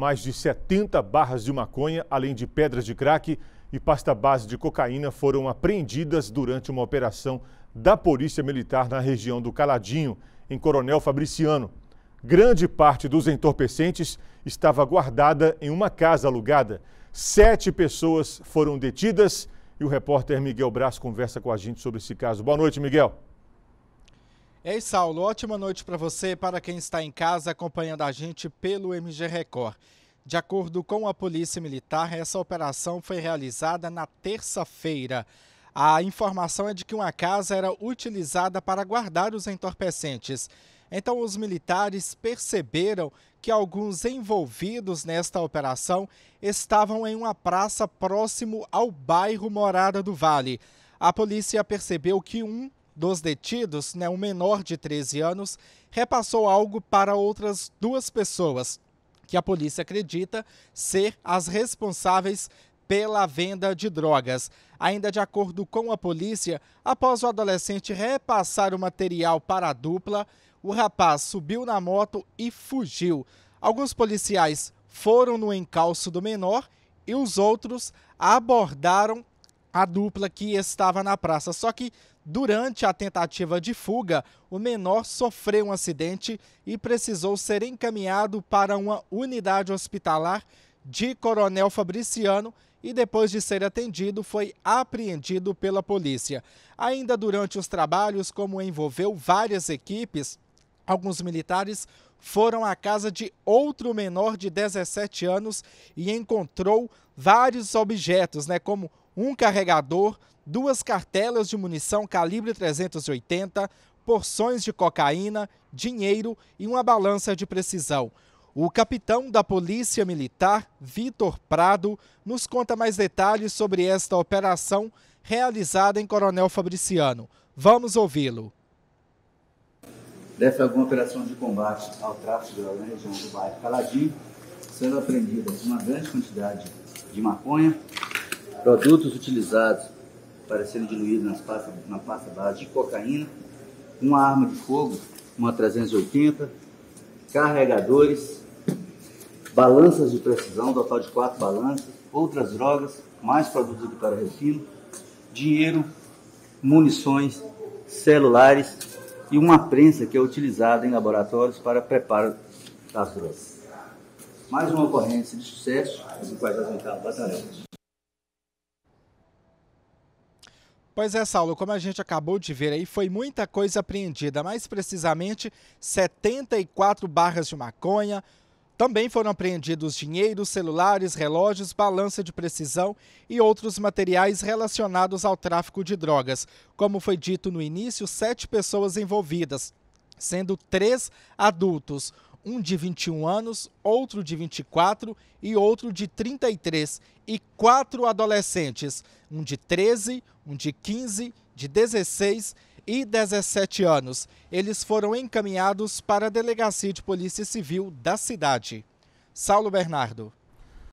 Mais de 70 barras de maconha, além de pedras de crack e pasta base de cocaína, foram apreendidas durante uma operação da Polícia Militar na região do Caladinho, em Coronel Fabriciano. Grande parte dos entorpecentes estava guardada em uma casa alugada. Sete pessoas foram detidas e o repórter Miguel Braz conversa com a gente sobre esse caso. Boa noite, Miguel. Ei, Saulo, ótima noite para você para quem está em casa acompanhando a gente pelo MG Record. De acordo com a Polícia Militar, essa operação foi realizada na terça-feira. A informação é de que uma casa era utilizada para guardar os entorpecentes. Então, os militares perceberam que alguns envolvidos nesta operação estavam em uma praça próximo ao bairro Morada do Vale. A polícia percebeu que um dos detidos, né, um menor de 13 anos, repassou algo para outras duas pessoas que a polícia acredita ser as responsáveis pela venda de drogas. Ainda de acordo com a polícia, após o adolescente repassar o material para a dupla, o rapaz subiu na moto e fugiu. Alguns policiais foram no encalço do menor e os outros abordaram a dupla que estava na praça. Só que durante a tentativa de fuga, o menor sofreu um acidente e precisou ser encaminhado para uma unidade hospitalar de Coronel Fabriciano e depois de ser atendido foi apreendido pela polícia. Ainda durante os trabalhos, como envolveu várias equipes, alguns militares foram à casa de outro menor de 17 anos e encontrou vários objetos, né, como um carregador, duas cartelas de munição calibre 380, porções de cocaína, dinheiro e uma balança de precisão. O capitão da Polícia Militar, Vitor Prado, nos conta mais detalhes sobre esta operação realizada em Coronel Fabriciano. Vamos ouvi-lo. Dessa alguma operação de combate ao tráfico de drogas na região do bairro Caladinho, sendo apreendida uma grande quantidade de maconha, produtos utilizados para serem diluídos nas pasta, na pasta base de cocaína, uma arma de fogo, uma 380, carregadores, balanças de precisão, total de quatro balanças, outras drogas, mais produtos do para refino, dinheiro, munições, celulares e uma prensa que é utilizada em laboratórios para preparo das drogas. Mais uma ocorrência de sucesso, as quais nós entramos Pois é, Saulo, como a gente acabou de ver aí, foi muita coisa apreendida, mais precisamente 74 barras de maconha. Também foram apreendidos dinheiro, celulares, relógios, balança de precisão e outros materiais relacionados ao tráfico de drogas. Como foi dito no início, sete pessoas envolvidas, sendo três adultos um de 21 anos, outro de 24 e outro de 33, e quatro adolescentes, um de 13, um de 15, de 16 e 17 anos. Eles foram encaminhados para a Delegacia de Polícia Civil da cidade. Saulo Bernardo.